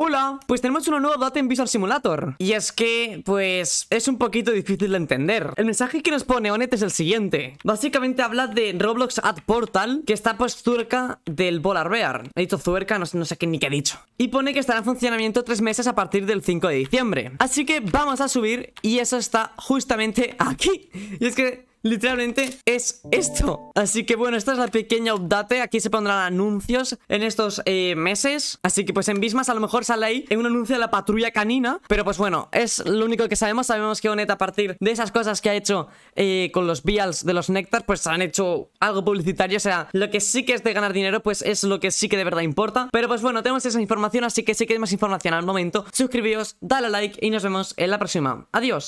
Hola, pues tenemos una nueva data en Visual Simulator Y es que, pues, es un poquito difícil de entender El mensaje que nos pone Onet es el siguiente Básicamente habla de Roblox Ad Portal Que está pues cerca del Polar Bear He dicho cerca, no, sé qué, ni qué ha dicho Y pone que estará en funcionamiento tres meses a partir del 5 de diciembre Así que vamos a subir y eso está justamente aquí Y es que literalmente es esto Así que bueno, esta es la pequeña update Aquí se pondrán anuncios en estos eh, meses Así que pues en Bismas a lo mejor sale ahí en un anuncio de la patrulla canina Pero pues bueno, es lo único que sabemos Sabemos que Onet a partir de esas cosas que ha hecho eh, con los vials de los néctar Pues han hecho algo publicitario O sea, lo que sí que es de ganar dinero pues es lo que sí que de verdad importa Pero pues bueno, tenemos esa información Así que si queréis más información al momento Suscribíos, dale like y nos vemos en la próxima Adiós